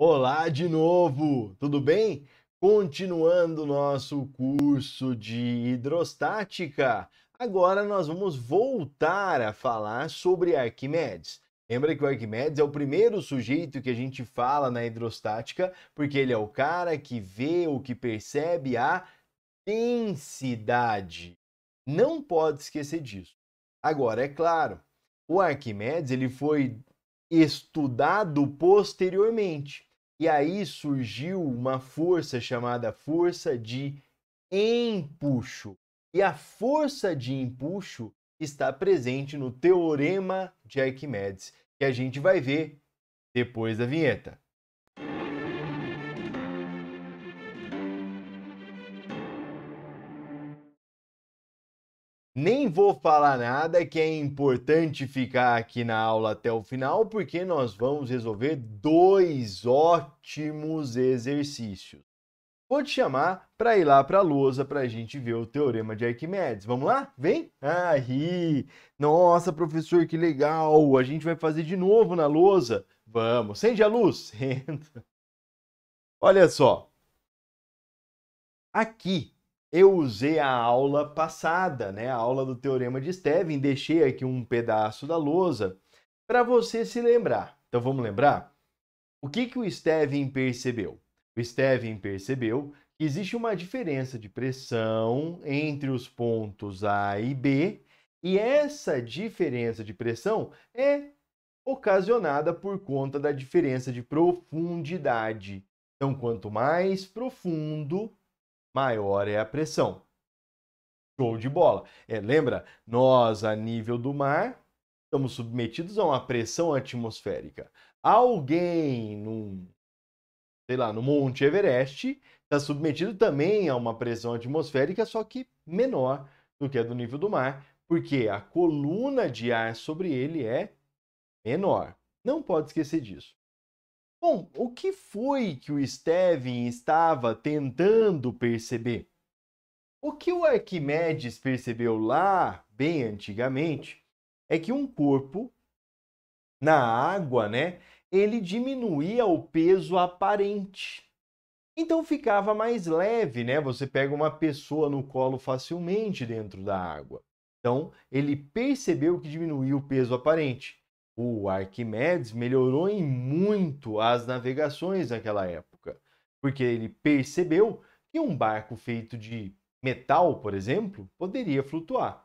Olá de novo, tudo bem? Continuando nosso curso de hidrostática, agora nós vamos voltar a falar sobre Arquimedes. Lembra que o Arquimedes é o primeiro sujeito que a gente fala na hidrostática, porque ele é o cara que vê ou que percebe a densidade. Não pode esquecer disso. Agora, é claro, o Arquimedes ele foi estudado posteriormente. E aí surgiu uma força chamada força de empuxo. E a força de empuxo está presente no teorema de Arquimedes, que a gente vai ver depois da vinheta. Nem vou falar nada que é importante ficar aqui na aula até o final, porque nós vamos resolver dois ótimos exercícios. Vou te chamar para ir lá para a lousa para a gente ver o Teorema de Arquimedes. Vamos lá? Vem? Aí! Nossa, professor, que legal! A gente vai fazer de novo na lousa. Vamos. Sende a luz. Olha só. Aqui eu usei a aula passada, né, a aula do Teorema de Steven, deixei aqui um pedaço da lousa para você se lembrar. Então vamos lembrar? O que, que o Steven percebeu? O Steven percebeu que existe uma diferença de pressão entre os pontos A e B, e essa diferença de pressão é ocasionada por conta da diferença de profundidade. Então, quanto mais profundo maior é a pressão. Show de bola. É, lembra, nós a nível do mar estamos submetidos a uma pressão atmosférica. Alguém num, sei lá, no Monte Everest está submetido também a uma pressão atmosférica, só que menor do que a do nível do mar, porque a coluna de ar sobre ele é menor. Não pode esquecer disso. Bom, o que foi que o Steven estava tentando perceber? O que o Arquimedes percebeu lá, bem antigamente, é que um corpo na água, né, ele diminuía o peso aparente. Então ficava mais leve, né? Você pega uma pessoa no colo facilmente dentro da água. Então, ele percebeu que diminuiu o peso aparente. O Arquimedes melhorou em muito as navegações naquela época, porque ele percebeu que um barco feito de metal, por exemplo, poderia flutuar.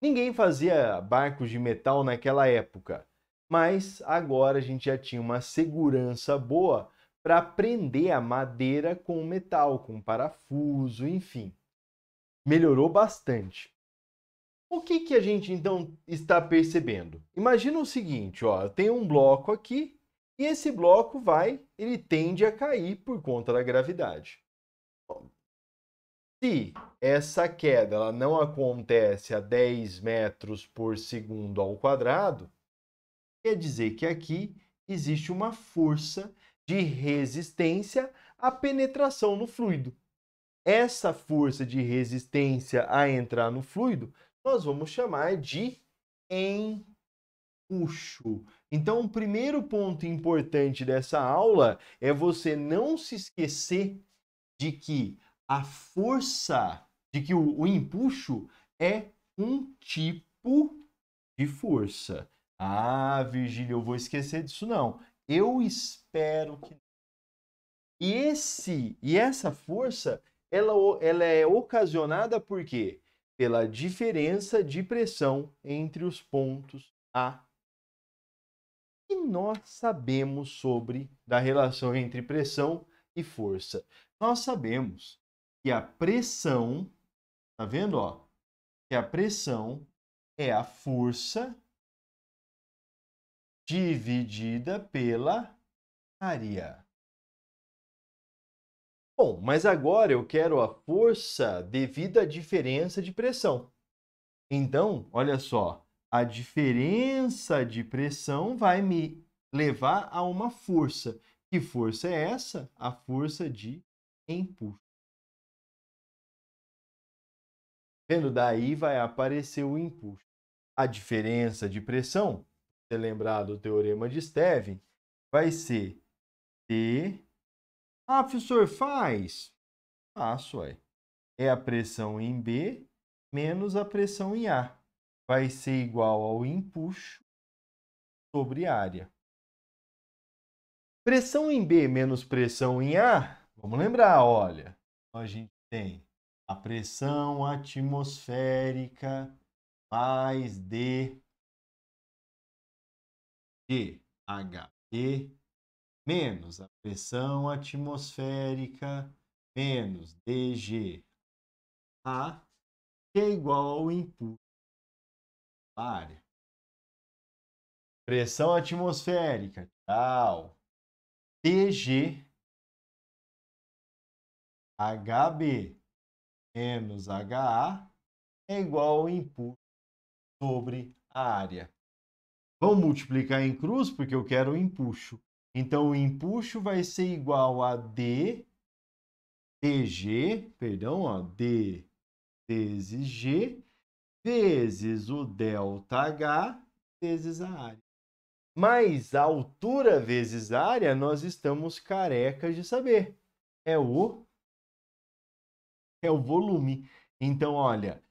Ninguém fazia barcos de metal naquela época, mas agora a gente já tinha uma segurança boa para prender a madeira com metal, com parafuso, enfim. Melhorou bastante. O que, que a gente então está percebendo? Imagina o seguinte, ó, eu tenho um bloco aqui e esse bloco vai, ele tende a cair por conta da gravidade. Se essa queda ela não acontece a 10 metros por segundo ao quadrado, quer dizer que aqui existe uma força de resistência à penetração no fluido. Essa força de resistência a entrar no fluido nós vamos chamar de empuxo. Então, o primeiro ponto importante dessa aula é você não se esquecer de que a força, de que o, o empuxo é um tipo de força. Ah, Virgílio, eu vou esquecer disso não. Eu espero que e esse e essa força, ela, ela é ocasionada por quê? pela diferença de pressão entre os pontos A. E nós sabemos sobre da relação entre pressão e força. Nós sabemos que a pressão, tá vendo, ó? Que a pressão é a força dividida pela área. Bom, mas agora eu quero a força devida à diferença de pressão. Então, olha só, a diferença de pressão vai me levar a uma força. Que força é essa? A força de empuxo. Vendo daí vai aparecer o empuxo. A diferença de pressão, se lembrar do teorema de Steven, vai ser T ah, professor, faz. Faço, aí. É a pressão em B menos a pressão em A. Vai ser igual ao empuxo sobre área. Pressão em B menos pressão em A, vamos lembrar, olha, a gente tem a pressão atmosférica mais D HP menos a pressão atmosférica menos dg a que é igual ao impulso a área. Pressão atmosférica, tal, dg hb menos ha é igual ao impulso sobre a área. Vamos multiplicar em cruz porque eu quero o empuxo. Então, o empuxo vai ser igual a D, DG, perdão, ó, D vezes G, vezes o ΔH, vezes a área. Mas a altura vezes a área, nós estamos carecas de saber. É o, é o volume. Então, olha,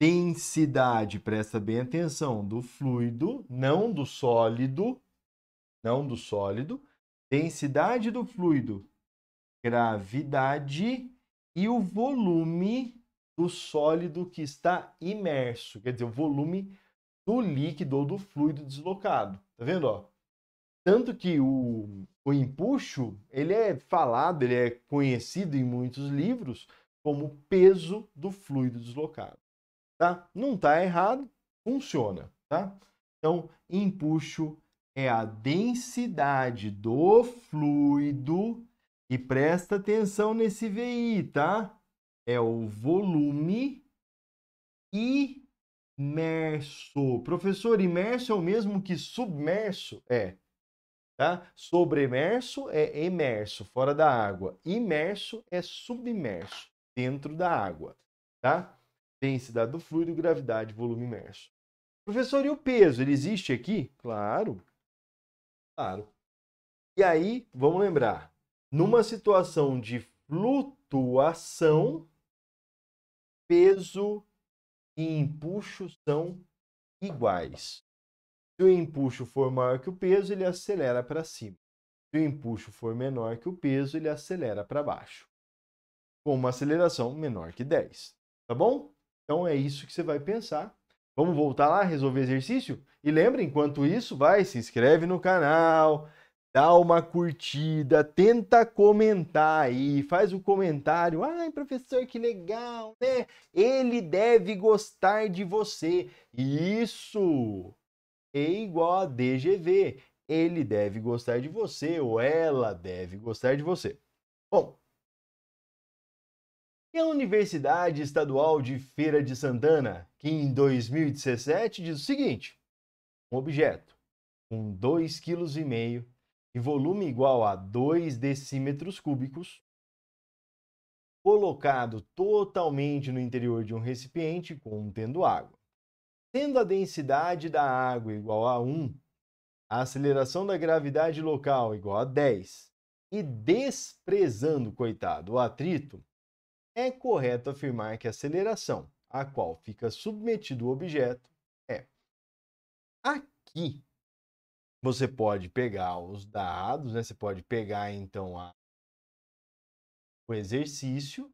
densidade, presta bem atenção, do fluido, não do sólido, não do sólido, densidade do fluido, gravidade e o volume do sólido que está imerso, quer dizer, o volume do líquido ou do fluido deslocado. Tá vendo? Ó? Tanto que o, o empuxo ele é falado, ele é conhecido em muitos livros como peso do fluido deslocado. Tá? Não está errado, funciona. Tá? Então, empuxo é a densidade do fluido, e presta atenção nesse VI, tá? É o volume imerso. Professor, imerso é o mesmo que submerso? É. Tá? Sobremerso é imerso, fora da água. Imerso é submerso, dentro da água. Tá? Densidade do fluido, gravidade, volume imerso. Professor, e o peso? Ele existe aqui? Claro, Claro. E aí, vamos lembrar, numa situação de flutuação, peso e empuxo são iguais. Se o empuxo for maior que o peso, ele acelera para cima. Se o empuxo for menor que o peso, ele acelera para baixo. Com uma aceleração menor que 10. Tá bom? Então é isso que você vai pensar Vamos voltar lá, resolver exercício? E lembra, enquanto isso, vai, se inscreve no canal, dá uma curtida, tenta comentar aí, faz o um comentário. Ai, professor, que legal, né? Ele deve gostar de você. Isso é igual a DGV. Ele deve gostar de você ou ela deve gostar de você. Bom, e a Universidade Estadual de Feira de Santana, que em 2017 diz o seguinte: um objeto com 2,5 kg e volume igual a 2 decímetros cúbicos, colocado totalmente no interior de um recipiente contendo água. Tendo a densidade da água igual a 1, a aceleração da gravidade local igual a 10 e desprezando, coitado, o atrito, é correto afirmar que a aceleração a qual fica submetido o objeto é. Aqui você pode pegar os dados, né? Você pode pegar então a... o exercício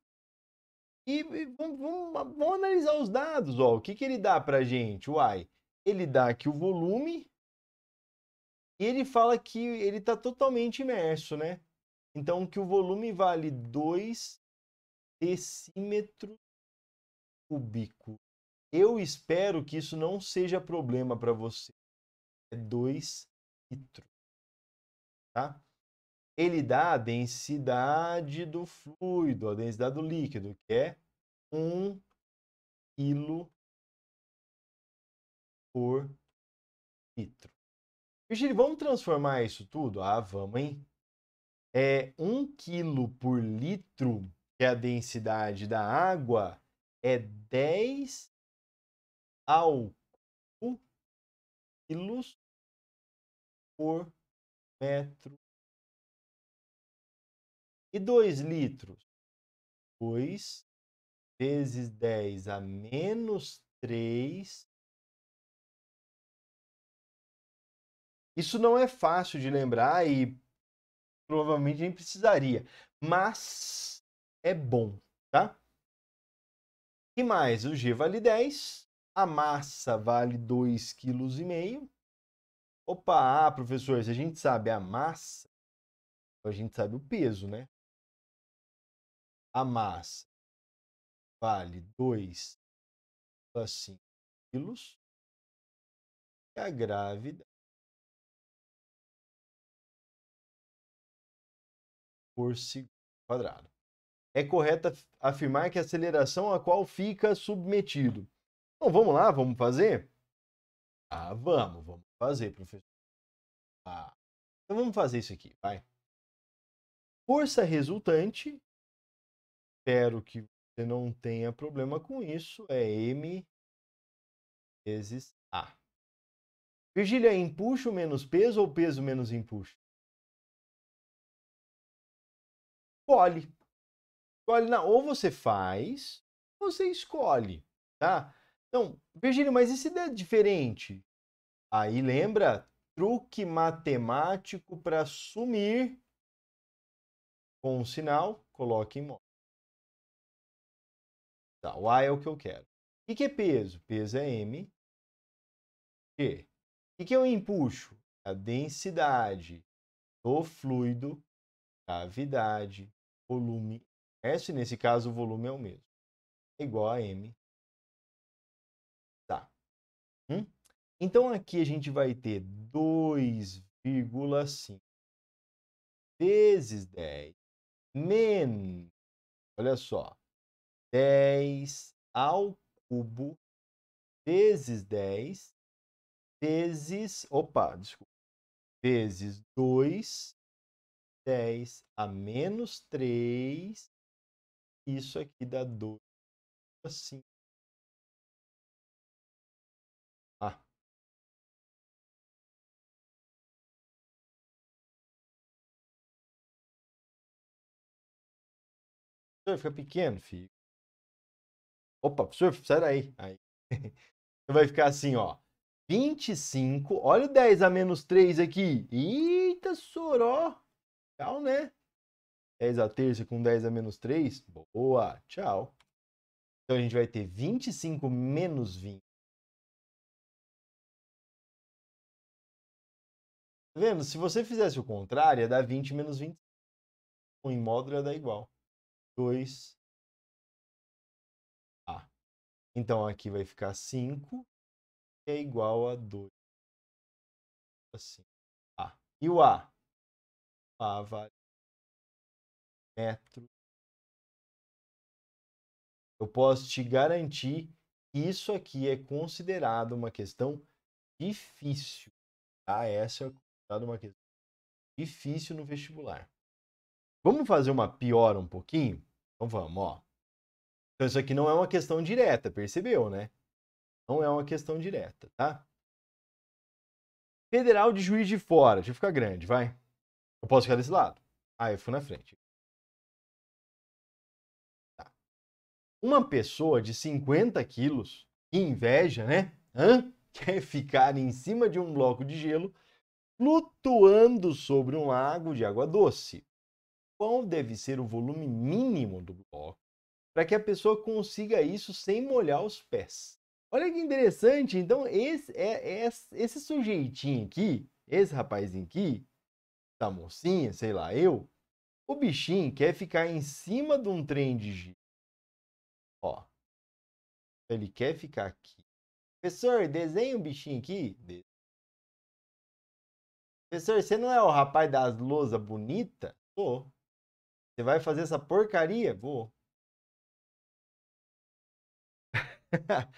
e vamos, vamos, vamos, analisar os dados. Ó. O que, que ele dá para gente? Uai, ele dá aqui o volume e ele fala que ele está totalmente imerso, né? Então que o volume vale 2 decímetro cúbico. Eu espero que isso não seja problema para você. É 2 litros. Tá? Ele dá a densidade do fluido, a densidade do líquido, que é 1 kg por litro. Virgílio, vamos transformar isso tudo? Ah, vamos, hein? É 1 kg por litro que é a densidade da água é 10 ao quilos por metro. E 2 litros? 2 vezes 10 a menos 3. Isso não é fácil de lembrar e provavelmente nem precisaria, mas é bom, tá? E mais, o G vale 10, a massa vale 2,5 kg. Opa, ah, professor, se a gente sabe a massa, a gente sabe o peso, né? A massa vale 2,5 quilos e a grávida por segundo quadrado é correto afirmar que a aceleração a qual fica submetido. Então vamos lá, vamos fazer? Ah, vamos, vamos fazer, professor. Ah, então vamos fazer isso aqui, vai. Força resultante, espero que você não tenha problema com isso, é M vezes A. Virgília, é empuxo menos peso ou peso menos empuxo? Pole escolhe, não, ou você faz, ou você escolhe, tá? Então, Virgílio, mas e se der diferente? Aí lembra, truque matemático para sumir com um sinal, coloque em modo. Tá, o A é o que eu quero. O que é peso? Peso é M. G. O que é o empuxo? A densidade do fluido, cavidade, volume S, nesse caso o volume é o mesmo. É igual a M. Tá. Hum? Então aqui a gente vai ter 2,5 vezes 10 menos, olha só, 10 ao cubo vezes 10 vezes, opa, desculpa, vezes 2, 10 a menos 3 isso aqui dá 2 a 5. Ah. Vai fica pequeno, filho. Opa, surf, sai daí. Aí. vai ficar assim, ó. 25. Olha o 10 a menos 3 aqui. Eita, soró. Legal, né? 10 é a terça com 10 a menos 3. Boa, tchau. Então a gente vai ter 25 menos 20. Tá vendo? Se você fizesse o contrário, ia dar 20 menos 20. O imódulo ia dar igual. 2 A. Então aqui vai ficar 5, que é igual a 2. Assim. A. E o A? O A vale metros. Eu posso te garantir que isso aqui é considerado uma questão difícil. Tá? Essa é considerada uma questão difícil no vestibular. Vamos fazer uma piora um pouquinho? Então vamos, ó. Então isso aqui não é uma questão direta, percebeu, né? Não é uma questão direta, tá? Federal de Juiz de Fora. Deixa eu ficar grande, vai. Eu posso ficar desse lado. Ah, eu fui na frente. Uma pessoa de 50 quilos, que inveja, né? Hã? Quer ficar em cima de um bloco de gelo flutuando sobre um lago de água doce. Qual deve ser o volume mínimo do bloco para que a pessoa consiga isso sem molhar os pés? Olha que interessante. Então, esse, é, é esse sujeitinho aqui, esse rapazinho aqui, da mocinha, sei lá, eu, o bichinho quer ficar em cima de um trem de gelo então, ele quer ficar aqui. Professor, desenha um bichinho aqui. Professor, você não é o rapaz das lousas bonita? Sou. Você vai fazer essa porcaria? Vou.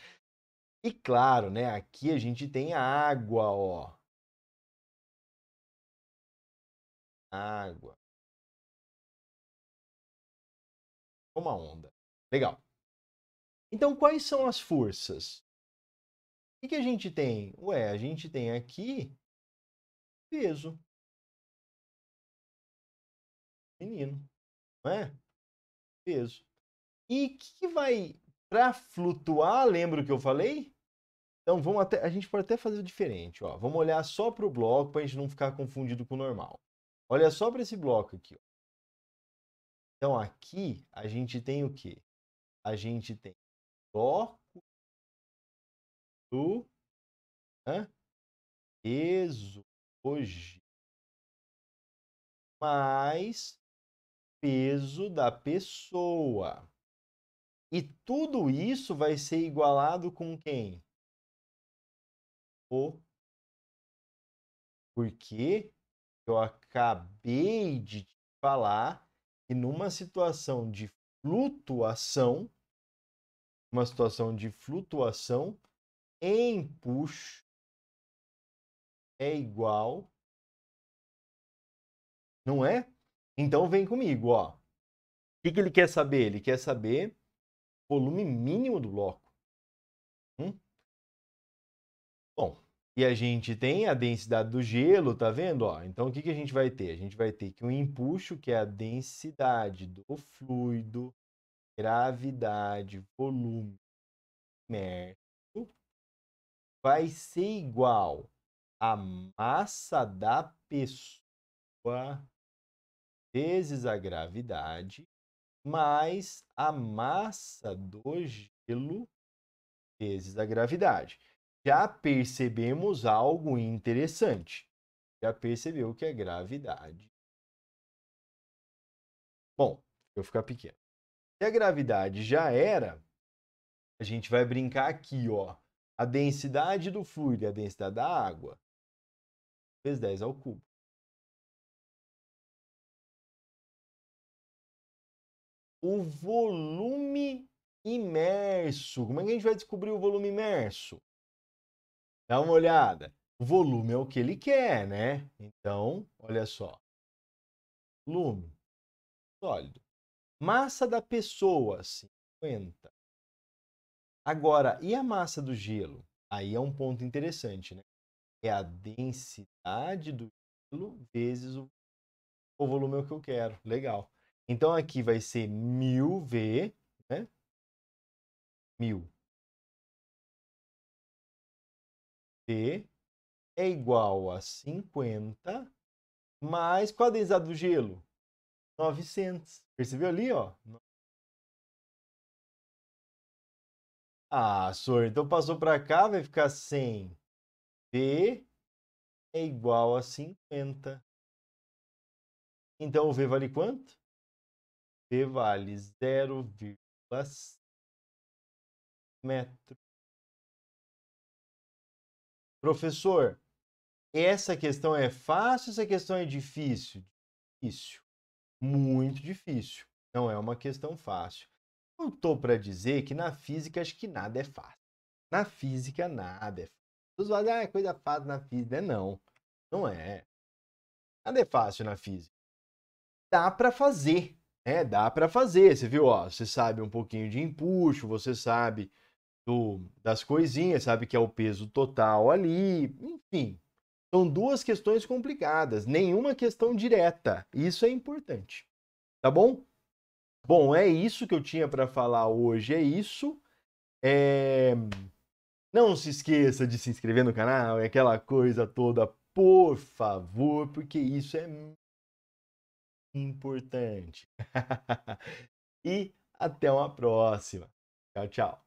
e claro, né? Aqui a gente tem água, ó. Água. Uma onda. Legal. Então, quais são as forças? O que a gente tem? Ué, a gente tem aqui peso. Menino, não é? Peso. E que vai para flutuar, lembra o que eu falei? Então vamos até, a gente pode até fazer diferente, ó. Vamos olhar só para o bloco para a gente não ficar confundido com o normal. Olha só para esse bloco aqui. Ó. Então aqui a gente tem o quê? A gente tem bloco do peso hoje mais peso da pessoa. E tudo isso vai ser igualado com quem? O. Porque eu acabei de te falar que numa situação de flutuação, uma situação de flutuação em push é igual. Não é? Então vem comigo, ó. O que, que ele quer saber? Ele quer saber volume mínimo do bloco. Hum? Bom, e a gente tem a densidade do gelo, tá vendo? Ó, então o que, que a gente vai ter? A gente vai ter que um empuxo, que é a densidade do fluido, gravidade, volume imerso vai ser igual à massa da pessoa vezes a gravidade mais a massa do gelo vezes a gravidade. Já percebemos algo interessante. Já percebeu que a é gravidade. Bom, eu ficar pequeno a gravidade já era, a gente vai brincar aqui, ó. A densidade do fluido e a densidade da água vezes 10 ao cubo. O volume imerso. Como é que a gente vai descobrir o volume imerso? Dá uma olhada. O volume é o que ele quer, né? Então, olha só. Lume, sólido. Massa da pessoa, 50. Agora, e a massa do gelo? Aí é um ponto interessante, né? É a densidade do gelo vezes o, volume é que eu quero. Legal. Então aqui vai ser 1000V, né? 1000. V é igual a 50 mais qual a densidade do gelo? 900. Percebeu ali, ó? Ah, senhor, então passou para cá, vai ficar 100. B é igual a 50. Então, o V vale quanto? V vale 0,5 metro. Professor, essa questão é fácil ou essa questão é difícil? Difícil muito difícil. Não é uma questão fácil. Eu estou para dizer que na física acho que nada é fácil. Na física nada é fácil. Os falam, ah, é coisa fácil na física. Não, não é. Nada é fácil na física. Dá para fazer, é Dá para fazer. Você viu, ó, você sabe um pouquinho de empuxo, você sabe do, das coisinhas, sabe que é o peso total ali, enfim, são duas questões complicadas, nenhuma questão direta. Isso é importante. Tá bom? Bom, é isso que eu tinha para falar hoje, é isso. É... Não se esqueça de se inscrever no canal, é aquela coisa toda, por favor, porque isso é importante. e até uma próxima. Tchau, tchau.